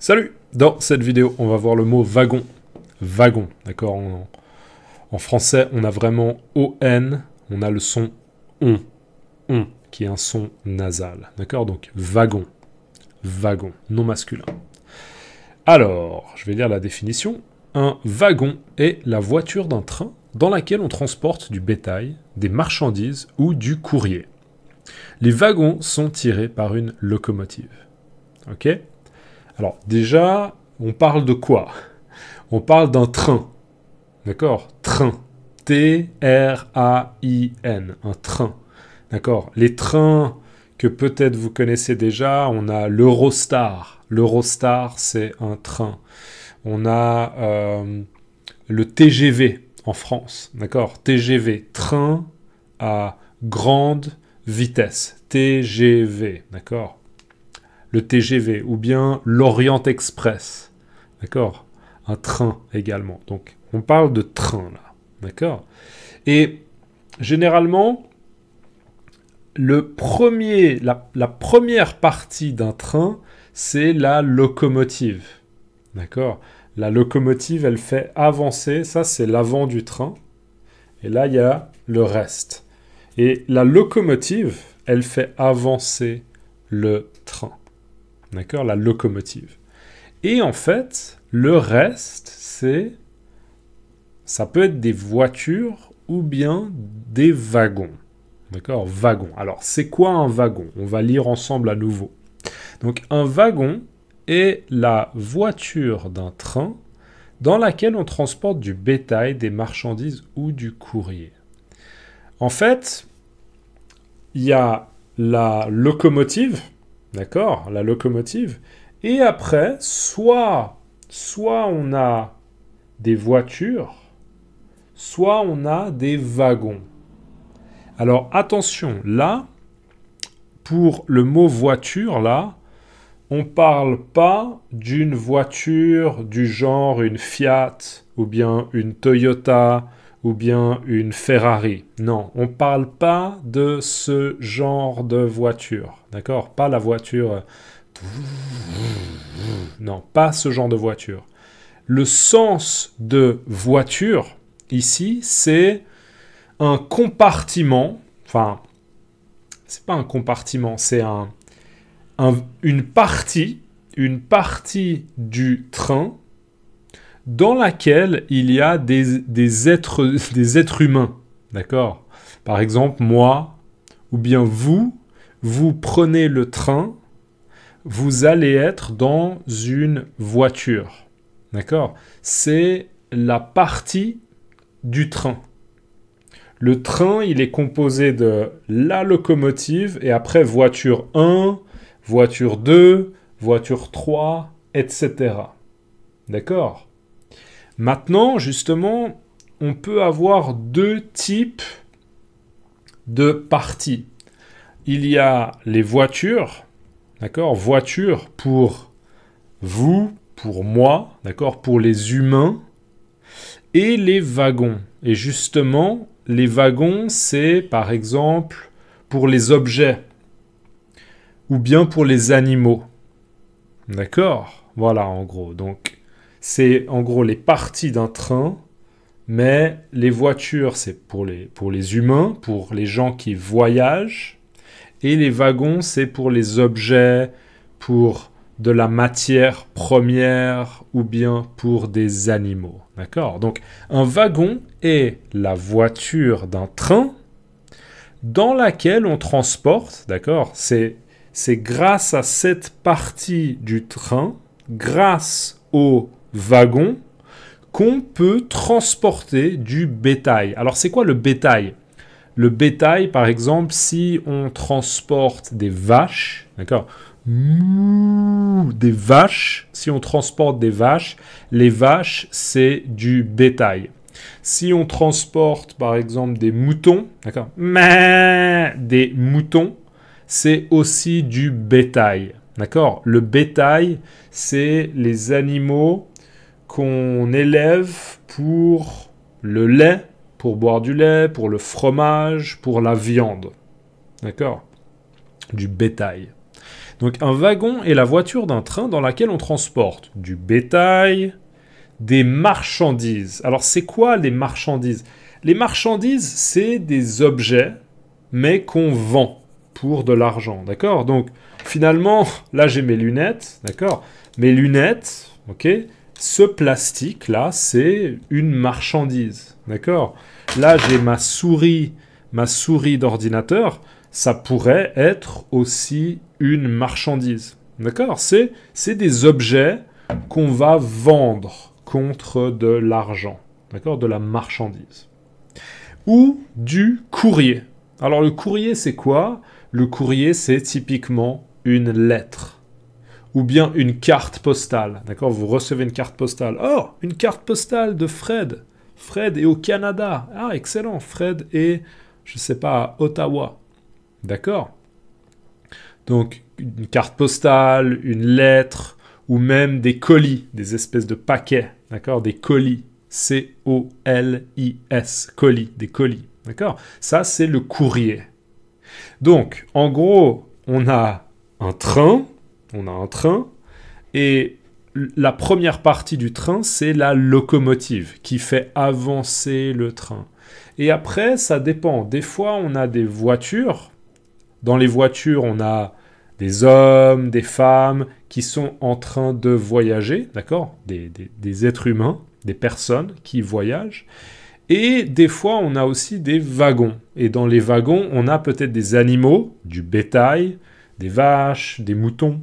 Salut Dans cette vidéo, on va voir le mot wagon. Wagon, d'accord en, français, on a vraiment ON, on a le son ON, ON, qui est un son nasal, d'accord Donc wagon, wagon, non masculin. Alors, je vais lire la définition. Un wagon est la voiture d'un train dans laquelle on transporte du bétail, des marchandises ou du courrier. Les wagons sont tirés par une locomotive. Ok alors déjà, on parle de quoi On parle d'un train. D'accord Train. T-R-A-I-N. Un train. D'accord Les trains que peut-être vous connaissez déjà, on a l'Eurostar. L'Eurostar, c'est un train. On a euh, le TGV en France. D'accord TGV, train à grande vitesse. TGV. D'accord le TGV ou bien l'Orient Express. D'accord Un train également. Donc on parle de train là. D'accord Et généralement, le premier, la, première partie d'un train, c'est la locomotive. D'accord La locomotive, elle fait avancer. Ça, c'est l'avant du train. Et là, il y a le reste. Et la locomotive, elle fait avancer le D'accord La locomotive. Et en fait, le reste, c'est. Ça peut être des voitures ou bien des wagons. D'accord Wagons. Alors, c'est quoi un wagon On va lire ensemble à nouveau. Donc, un wagon est la voiture d'un train dans laquelle on transporte du bétail, des marchandises ou du courrier. En fait, il y a la locomotive, D'accord La locomotive. Et après, soit, soit on a des voitures, soit on a des wagons. Alors attention, là, pour le mot voiture, là, on parle pas d'une voiture du genre une Fiat ou bien une Toyota ou bien une Ferrari. Non, on parle pas de ce genre de voiture. D'accord Pas la voiture... Euh, non, pas ce genre de voiture. Le sens de voiture, ici, c'est un compartiment. Enfin, c'est pas un compartiment, c'est une partie, une partie du train dans laquelle il y a des, êtres, êtres humains. D'accord Par exemple, moi, ou bien vous, vous prenez le train, vous allez être dans une voiture. D'accord C'est la partie du train. Le train, il est composé de la locomotive et après voiture 1, voiture 2, voiture 3, etc. D'accord Maintenant, justement, on peut avoir deux types de parties. Il y a les voitures, d'accord Voitures pour vous, pour moi, d'accord Pour les humains. Et les wagons. Et justement, les wagons, c'est par exemple pour les objets ou bien pour les animaux. D'accord Voilà en gros. Donc c'est en gros les parties d'un train, mais les voitures, c'est pour les, pour les humains, pour les gens qui voyagent, et les wagons, c'est pour les objets, pour de la matière première ou bien pour des animaux. D'accord Donc un wagon est la voiture d'un train dans laquelle on transporte, d'accord C'est grâce à cette partie du train, grâce au wagon, qu'on peut transporter du bétail. Alors c'est quoi le bétail Le bétail, par exemple, si on transporte des vaches, d'accord des vaches, si on transporte des vaches, les vaches c'est du bétail. Si on transporte par exemple des moutons, d'accord Des moutons, c'est aussi du bétail. D'accord Le bétail, c'est les animaux qu'on élève pour le lait, pour boire du lait, pour le fromage, pour la viande. D'accord Du bétail. Donc un wagon est la voiture d'un train dans laquelle on transporte du bétail, des marchandises. Alors c'est quoi les marchandises Les marchandises, c'est des objets, mais qu'on vend pour de l'argent, d'accord Donc finalement, là j'ai mes lunettes, d'accord Mes lunettes, ok ce plastique-là, c'est une marchandise. D'accord Là, j'ai ma souris, ma souris d'ordinateur. Ça pourrait être aussi une marchandise. D'accord C'est des objets qu'on va vendre contre de l'argent. D'accord De la marchandise. Ou du courrier. Alors le courrier, c'est quoi Le courrier, c'est typiquement une lettre ou bien une carte postale. D'accord Vous recevez une carte postale. Oh, une carte postale de Fred. Fred est au Canada. Ah, excellent. Fred est, je ne sais pas, à Ottawa. D'accord Donc, une carte postale, une lettre, ou même des colis, des espèces de paquets. D'accord Des colis. C-O-L-I-S. Colis, des colis. D'accord Ça, c'est le courrier. Donc, en gros, on a un train on a un train, et la première partie du train, c'est la locomotive qui fait avancer le train. Et après, ça dépend. Des fois, on a des voitures. Dans les voitures, on a des hommes, des femmes qui sont en train de voyager, d'accord des, êtres humains, des personnes qui voyagent. Et des fois, on a aussi des wagons. Et dans les wagons, on a peut-être des animaux, du bétail, des vaches, des moutons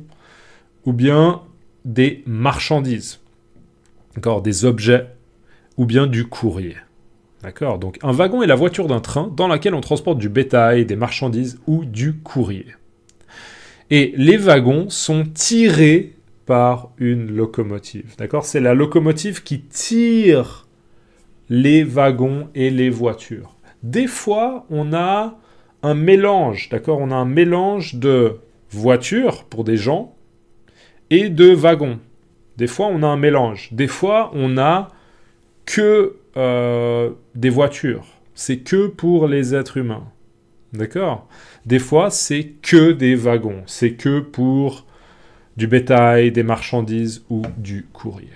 ou bien des marchandises, d'accord, des objets, ou bien du courrier. D'accord Donc un wagon est la voiture d'un train dans laquelle on transporte du bétail, des marchandises ou du courrier. Et les wagons sont tirés par une locomotive. D'accord C'est la locomotive qui tire les wagons et les voitures. Des fois, on a un mélange, d'accord On a un mélange de voitures pour des gens et de wagons. Des fois, on a un mélange. Des fois, on a que euh, des voitures. C'est que pour les êtres humains. D'accord Des fois, c'est que des wagons. C'est que pour du bétail, des marchandises ou du courrier.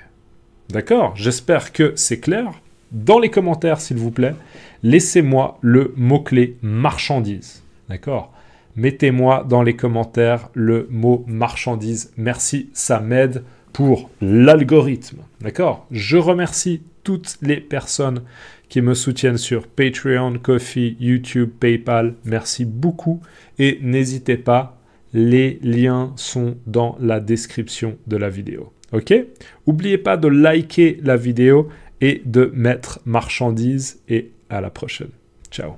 D'accord J'espère que c'est clair. Dans les commentaires, s'il vous plaît, laissez-moi le mot-clé marchandises, D'accord mettez-moi dans les commentaires le mot marchandise. Merci, ça m'aide pour l'algorithme. D'accord Je remercie toutes les personnes qui me soutiennent sur Patreon, Coffee, YouTube, PayPal. Merci beaucoup et n'hésitez pas, les liens sont dans la description de la vidéo. OK N'oubliez pas de liker la vidéo et de mettre marchandise et à la prochaine. Ciao